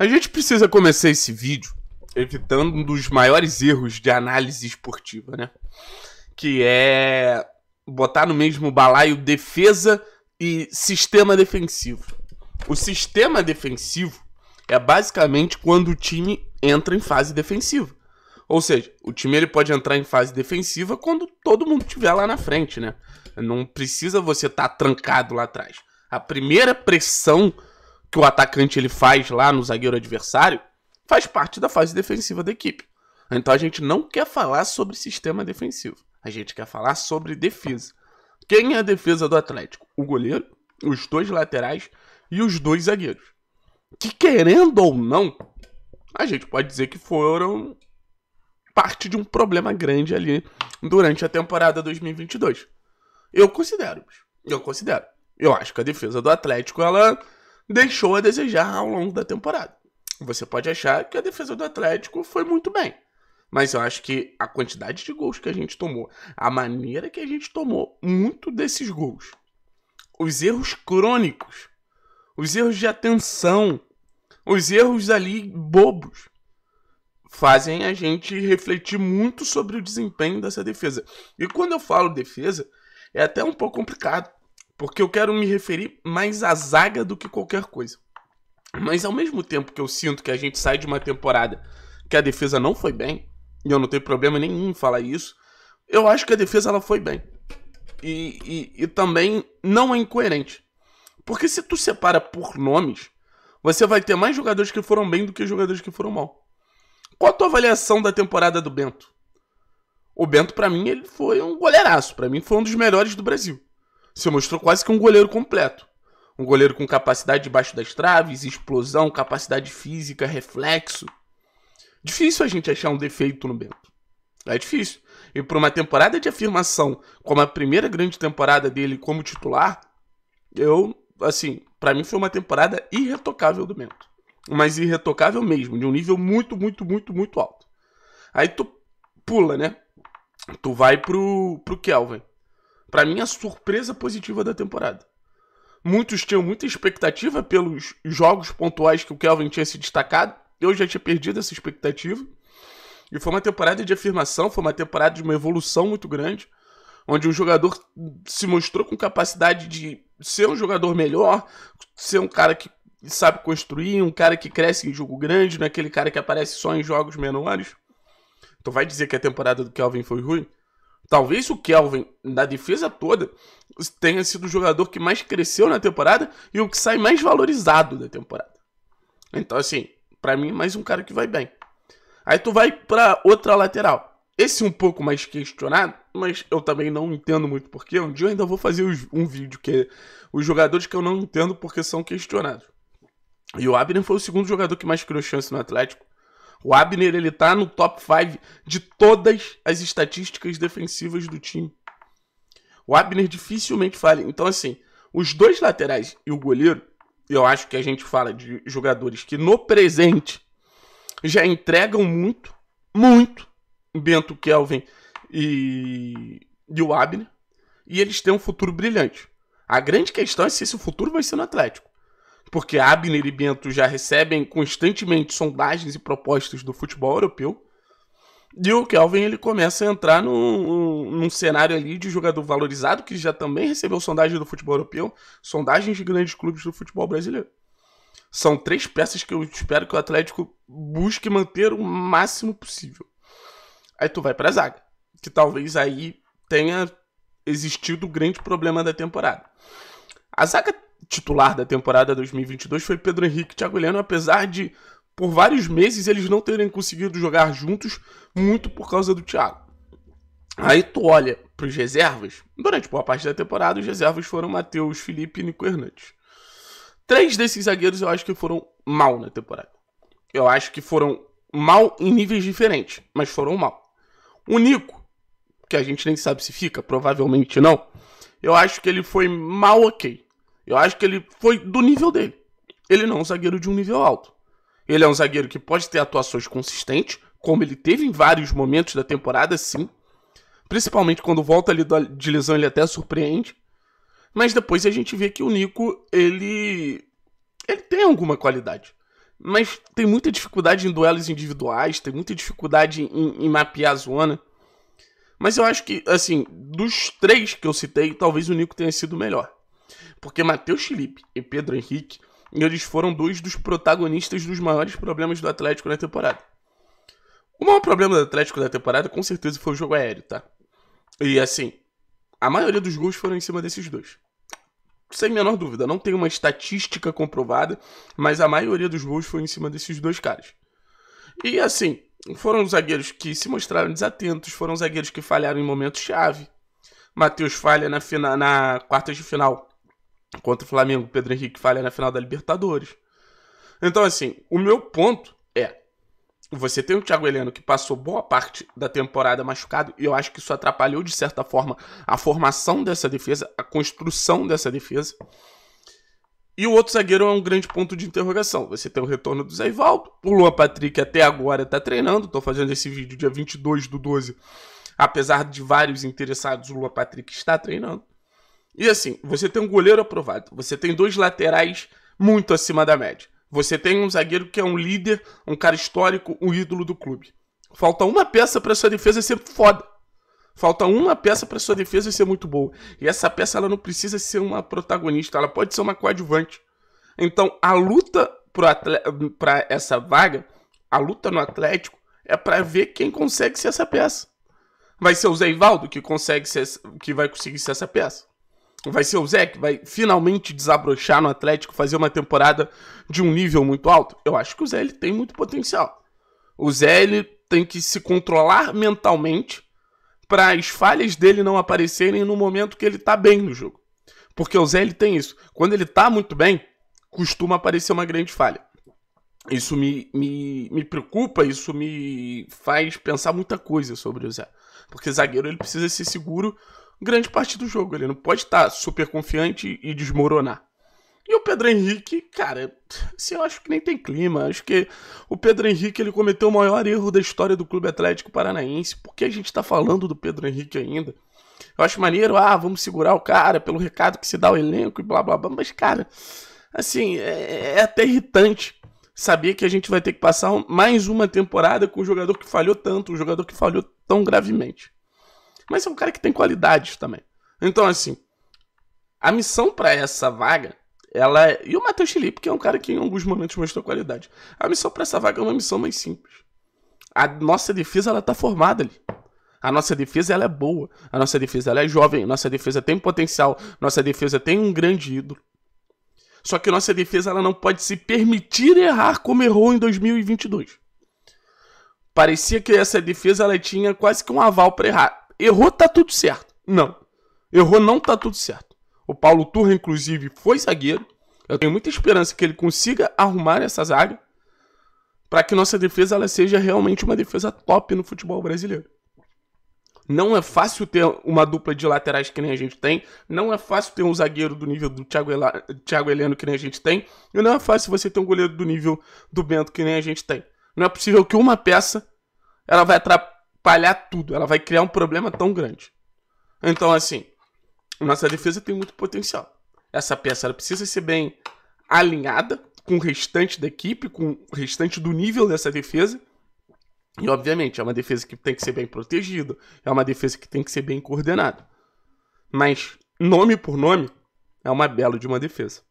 A gente precisa começar esse vídeo evitando um dos maiores erros de análise esportiva, né? Que é botar no mesmo balaio defesa e sistema defensivo. O sistema defensivo é basicamente quando o time entra em fase defensiva. Ou seja, o time ele pode entrar em fase defensiva quando todo mundo estiver lá na frente, né? Não precisa você estar tá trancado lá atrás. A primeira pressão que o atacante ele faz lá no zagueiro adversário faz parte da fase defensiva da equipe. Então a gente não quer falar sobre sistema defensivo. A gente quer falar sobre defesa. Quem é a defesa do Atlético? O goleiro, os dois laterais e os dois zagueiros. Que querendo ou não, a gente pode dizer que foram parte de um problema grande ali durante a temporada 2022. Eu considero, eu considero. Eu acho que a defesa do Atlético ela deixou a desejar ao longo da temporada. Você pode achar que a defesa do Atlético foi muito bem, mas eu acho que a quantidade de gols que a gente tomou, a maneira que a gente tomou muito desses gols, os erros crônicos, os erros de atenção, os erros ali bobos, fazem a gente refletir muito sobre o desempenho dessa defesa. E quando eu falo defesa, é até um pouco complicado, porque eu quero me referir mais à zaga do que qualquer coisa. Mas ao mesmo tempo que eu sinto que a gente sai de uma temporada que a defesa não foi bem, e eu não tenho problema nenhum em falar isso, eu acho que a defesa ela foi bem. E, e, e também não é incoerente. Porque se tu separa por nomes, você vai ter mais jogadores que foram bem do que jogadores que foram mal. Qual a tua avaliação da temporada do Bento? O Bento, para mim, ele foi um goleiraço. Para mim, foi um dos melhores do Brasil. Você mostrou quase que um goleiro completo. Um goleiro com capacidade debaixo das traves, explosão, capacidade física, reflexo. Difícil a gente achar um defeito no Bento. É difícil. E para uma temporada de afirmação, como a primeira grande temporada dele como titular, eu, assim, para mim foi uma temporada irretocável do Bento. Mas irretocável mesmo, de um nível muito, muito, muito, muito alto. Aí tu pula, né? Tu vai pro, pro Kelvin para mim, a surpresa positiva da temporada. Muitos tinham muita expectativa pelos jogos pontuais que o Kelvin tinha se destacado. Eu já tinha perdido essa expectativa. E foi uma temporada de afirmação, foi uma temporada de uma evolução muito grande, onde o jogador se mostrou com capacidade de ser um jogador melhor, ser um cara que sabe construir, um cara que cresce em jogo grande, não é aquele cara que aparece só em jogos menores. Então vai dizer que a temporada do Kelvin foi ruim? Talvez o Kelvin, da defesa toda, tenha sido o jogador que mais cresceu na temporada e o que sai mais valorizado da temporada. Então, assim, para mim, é mais um cara que vai bem. Aí tu vai para outra lateral. Esse um pouco mais questionado, mas eu também não entendo muito porquê. Um dia eu ainda vou fazer um vídeo que é os jogadores que eu não entendo porque são questionados. E o Abner foi o segundo jogador que mais criou chance no Atlético. O Abner, ele tá no top 5 de todas as estatísticas defensivas do time. O Abner dificilmente falha. Então, assim, os dois laterais e o goleiro, eu acho que a gente fala de jogadores que no presente já entregam muito, muito, Bento Kelvin e, e o Abner, e eles têm um futuro brilhante. A grande questão é se esse futuro vai ser no Atlético porque Abner e Bento já recebem constantemente sondagens e propostas do futebol europeu. E o Kelvin ele começa a entrar num, num cenário ali de jogador valorizado que já também recebeu sondagem do futebol europeu, sondagens de grandes clubes do futebol brasileiro. São três peças que eu espero que o Atlético busque manter o máximo possível. Aí tu vai pra zaga, que talvez aí tenha existido o grande problema da temporada. A zaga titular da temporada 2022 foi Pedro Henrique e Thiago Heleno, apesar de por vários meses eles não terem conseguido jogar juntos, muito por causa do Thiago. Aí tu olha para os reservas, durante boa parte da temporada os reservas foram Matheus, Felipe e Nico Hernandes. Três desses zagueiros eu acho que foram mal na temporada. Eu acho que foram mal em níveis diferentes, mas foram mal. O Nico, que a gente nem sabe se fica, provavelmente não, eu acho que ele foi mal ok. Eu acho que ele foi do nível dele. Ele não é um zagueiro de um nível alto. Ele é um zagueiro que pode ter atuações consistentes, como ele teve em vários momentos da temporada, sim. Principalmente quando volta ali de lesão, ele até surpreende. Mas depois a gente vê que o Nico, ele. ele tem alguma qualidade. Mas tem muita dificuldade em duelos individuais, tem muita dificuldade em, em mapear a zona. Mas eu acho que, assim, dos três que eu citei, talvez o Nico tenha sido melhor. Porque Matheus Felipe e Pedro Henrique, eles foram dois dos protagonistas dos maiores problemas do Atlético na temporada. O maior problema do Atlético da temporada, com certeza, foi o jogo aéreo, tá? E assim, a maioria dos gols foram em cima desses dois. Sem menor dúvida, não tem uma estatística comprovada, mas a maioria dos gols foi em cima desses dois caras. E assim, foram zagueiros que se mostraram desatentos, foram zagueiros que falharam em momentos chave. Matheus falha na, na de final Contra o Flamengo, Pedro Henrique falha na final da Libertadores. Então, assim, o meu ponto é: você tem o Thiago Heleno que passou boa parte da temporada machucado, e eu acho que isso atrapalhou, de certa forma, a formação dessa defesa, a construção dessa defesa. E o outro zagueiro é um grande ponto de interrogação. Você tem o retorno do Zé Ivaldo, o Luan Patrick até agora está treinando, estou fazendo esse vídeo dia 22 do 12. Apesar de vários interessados, o Lua Patrick está treinando. E assim, você tem um goleiro aprovado, você tem dois laterais muito acima da média. Você tem um zagueiro que é um líder, um cara histórico, um ídolo do clube. Falta uma peça para sua defesa ser foda. Falta uma peça para sua defesa ser muito boa. E essa peça ela não precisa ser uma protagonista, ela pode ser uma coadjuvante. Então, a luta para essa vaga, a luta no Atlético é para ver quem consegue ser essa peça. Vai ser o Zé Ivaldo que consegue ser, que vai conseguir ser essa peça vai ser o Zé que vai finalmente desabrochar no Atlético, fazer uma temporada de um nível muito alto? Eu acho que o Zé ele tem muito potencial. O Zé ele tem que se controlar mentalmente para as falhas dele não aparecerem no momento que ele tá bem no jogo. Porque o Zé ele tem isso. Quando ele tá muito bem, costuma aparecer uma grande falha. Isso me, me, me preocupa, isso me faz pensar muita coisa sobre o Zé. Porque zagueiro ele precisa ser seguro grande parte do jogo. Ele não pode estar super confiante e desmoronar. E o Pedro Henrique, cara, assim, eu acho que nem tem clima. Acho que o Pedro Henrique ele cometeu o maior erro da história do Clube Atlético Paranaense. Por que a gente está falando do Pedro Henrique ainda? Eu acho maneiro, ah, vamos segurar o cara pelo recado que se dá ao elenco e blá blá blá. Mas, cara, assim, é, é até irritante saber que a gente vai ter que passar mais uma temporada com o jogador que falhou tanto, o jogador que falhou tão gravemente. Mas é um cara que tem qualidades também. Então, assim, a missão para essa vaga, ela é... E o Matheus Felipe, que é um cara que em alguns momentos mostrou qualidade. A missão para essa vaga é uma missão mais simples. A nossa defesa, ela tá formada ali. A nossa defesa, ela é boa. A nossa defesa, ela é jovem. A nossa defesa tem potencial. Nossa defesa tem um grande ídolo. Só que nossa defesa, ela não pode se permitir errar como errou em 2022. Parecia que essa defesa, ela tinha quase que um aval para errar errou, tá tudo certo. Não. Errou, não tá tudo certo. O Paulo Turra, inclusive, foi zagueiro. Eu tenho muita esperança que ele consiga arrumar essa zaga para que nossa defesa ela seja realmente uma defesa top no futebol brasileiro. Não é fácil ter uma dupla de laterais que nem a gente tem. Não é fácil ter um zagueiro do nível do Thiago, Hela, Thiago Heleno que nem a gente tem. E não é fácil você ter um goleiro do nível do Bento que nem a gente tem. Não é possível que uma peça ela vai atrapalhar palhar tudo. Ela vai criar um problema tão grande. Então, assim, nossa defesa tem muito potencial. Essa peça ela precisa ser bem alinhada com o restante da equipe, com o restante do nível dessa defesa. E, obviamente, é uma defesa que tem que ser bem protegida, é uma defesa que tem que ser bem coordenada. Mas, nome por nome, é uma bela de uma defesa.